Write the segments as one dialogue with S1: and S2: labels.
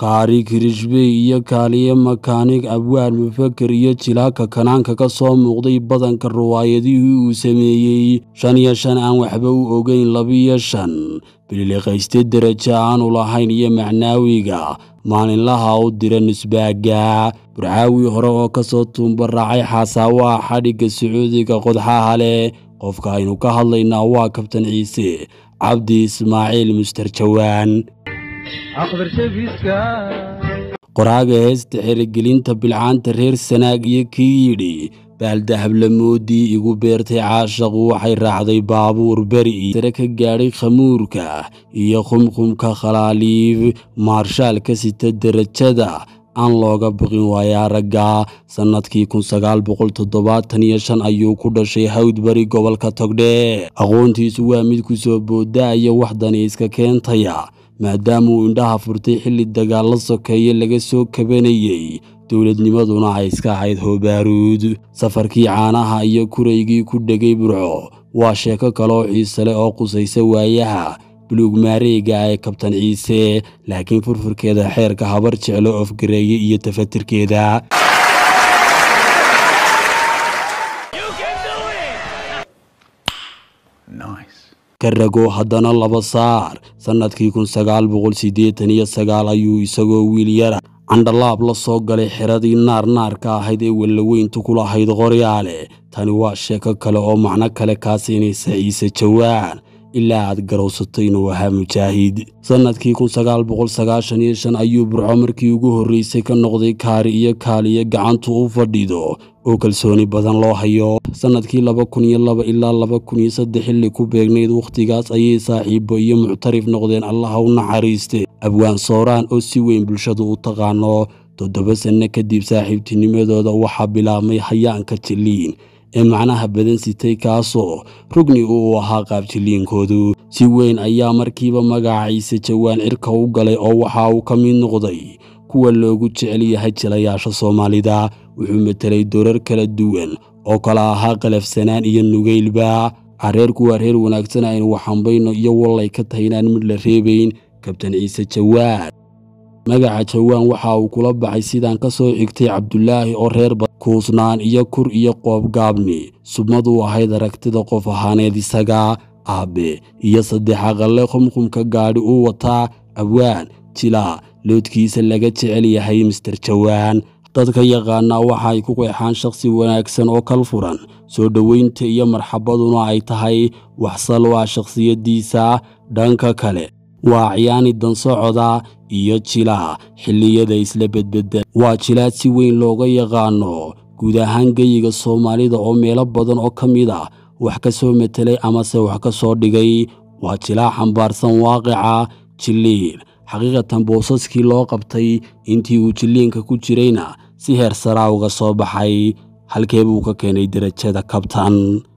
S1: kaari kirisbe iyo kaaliye makaanig abwaar mufaker iyo jilaaka kanaanka ka soo muuqday badanka ruwaayadihii uu sameeyey shan iyo shan aan waxba u ogayn labiyo shan bililiqaysta derajo aanu lahayn iyo macnaawiga maalinlaha u dira nusbaaga burcaawi hore oo ka soo tuunbaraacay xaasaawaha xadhigga sacuudiga qodxaha leh qofka aynu ka hadlaynaa waa kabtan ciise cabdi ismaaciil muster jawaan qoraaga heesta xerigelinta bilcaanta reer sanaag iyo kii yidhi hablamoodii igu beertay caashaqu waxay raacday baabuur beri sare ka gaadhay khamuurka iyo qumqumka khalaaliib maarshaalka sita darajada aan looga baqin waayaa ragga sannadkii ayuu ku dhashay hawdbari gobolka togdhe aqoontiisu waa mid ku soo boodaaya waxdani iska keentaya maadaamauu indhaha furtay xilli dagaalla sokeeye laga soo kabanayey dowladnimaduna ay iska ahayd hoobaaruud safarkii caanaha iyo kuraygii ku dhegay burco waa sheeko kaleoo ciise leh oo qusaysa waayaha buluug maareyga ee kabtan ciise laakiin furfurkeeda xeerka habar jeclo ofgareeye iyo tafatirkeeda Nice ka rago haddana laba saar sannadkii kun sagaal boqol siddeetan iyo sagaal ayuu isagoo wiil yara candhalaab la soo galay xeradii naar naarka ahayd ee wellaweyntu ku lahayd qoryaale tani waa sheeko kale oo macno kale kaasiinaysa ciise jawaan ilaa aad inuu ahaa mujaahid sannadkii ayuu burco markii ugu horreysay ka noqday kaari iyo kaaliya gacantu u fadhido oo kalsooni badan loo hayo sannadkii ilaa xilli ku beegnayd wakhtigaas ayay saaxiibo iyo muctarif noqdeen allaha u naxariiste abwaan sooraan oo si weyn bulshadu u taqaano toddoba sanno kadib saaxiibtinimadooda waxaa bilaabmay hayaanka jilliin ee macnaha badan sitay kaasoo rugni uu ahaa qaabjiliinkoodu si weyn ayaa markiiba magaca ciise jawaan cirka u galay oo waxa uu ka mid noqday kuwa loogu jecel yahay jilayaasha soomaalida wuxuu matelay doorar kala duwan oo kala ahaa qalafsanaan iyo nugeylba areerkuwa reer wanaagsan aynu waxanbayno iyo wallay ka tahay mid la reebayn kabtan ciise jawaan magaca jawaan waxa uu kula baxay sidaan ka soo xigtay cabdulaahi oo reer kuusnaan iyo kur iyo qoobgaabni submaduu ahayd aragtida qof ahaaneed isaga aabbe iyo saddex aqalle qumqumka gaadhi uu wataa abwaan jilaa loodkiisa laga jecel yahay mister jawaan dadka yaqaanaa waxa ay ku qeexaan shakhsi wanaagsan oo kal furan soo dhoweynta iyo marxabaduna ay tahay wax sal waa shakhsiyaddiisa dhanka kale waa ciyaani dansocoda iyo jilaa xilliyada isla bedbedda waa jilaad si weyn looga yaqaano guud ahaan geyiga soomaalida oo meelo badan oo ka mid a ah wax ka soo metelay amase wax ka soo dhigay waa jilaa xambaarsan waaqica jilliin xaqiiqatan boosaskii loo qabtay intii uu jilliinka ku jirayna si heer saraa uga soo baxay halkee buu ka keenay derajada kabtan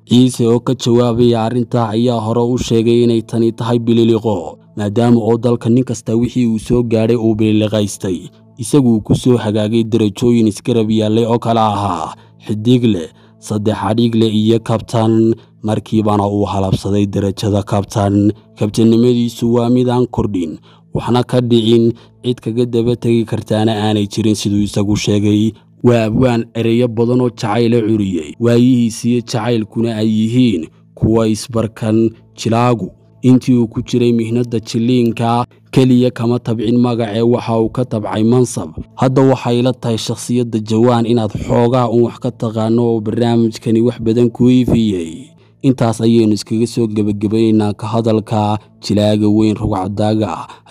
S1: ciise oo ka jawaabaya arrintaa ayaa hore u sheegay inay tani tahay bililiqo maadaama oo dalka nin kasta wixii uu soo gaadhay uu biliqaystay isaguu ku soo hagaagay darajooyin isgarab yaallay oo kale ahaa xidigle saddex adhig iyo kabtan markiibana uu halabsaday darajada kabtan kabtannimadiisu waa mid aan kordhin waxna ka dhicin cid kaga daba tegi kartaana aanay jirin siduu isagu sheegay waa abwaan ereyo badan oo jacayla curiyey waayihiisiiyo jacaylkuna ay yihiin kuwa isbarkan jilaagu intii uu ku jiray mihnadda jilliinka keliya kama tabcin magacee waxa uu ka tabcay mansab hadda waxay la tahay shakhsiyadda jawaan inaad xoogaa uun wax ka taqaano oo barnaamijkani wax badan ku iifiyey intaas ayaynu iskaga soo gebagabaynaynaa ka hadalka jilaaga weyn rugcadaaga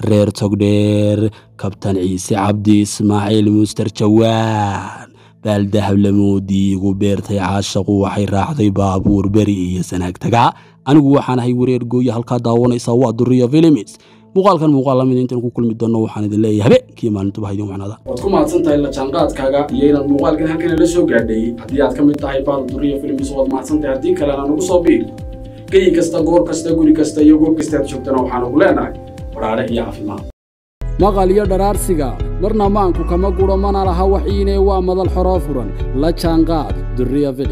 S1: reer togdheer kabtan ciise cabdi ismaaciil muster jawaan baaldahablamoodii igu beertay caashaqu waxay raacday baabuur beri iyo sanaagtaga anigu waxaan ahay wareer gooya halkaa daawanaysaa waa duriyo filimis muuqaalkan muuqaal lamid ah intaan ku kulmi doonno waxaan idin leeyahay habeenkii maalintuba haydin wacnaada waad ku mahadsan tahay la jaanqaadkaaga iyo inaad muuqaalkan halkan la soo gaadhay haddii aad ka mid tahay baal duriya filimis waad mahadsan haddii kalena nagu soo biil geyi kasta goor kasta guri kasta iyo goor kasta aad joogtana waxaan ugu leenahay waraare iyo caafimaad maqal iyo dharaarsiga marna maanku kama guro mana laha waxiine waa madal xoroo furan la jaanqaad duriya filib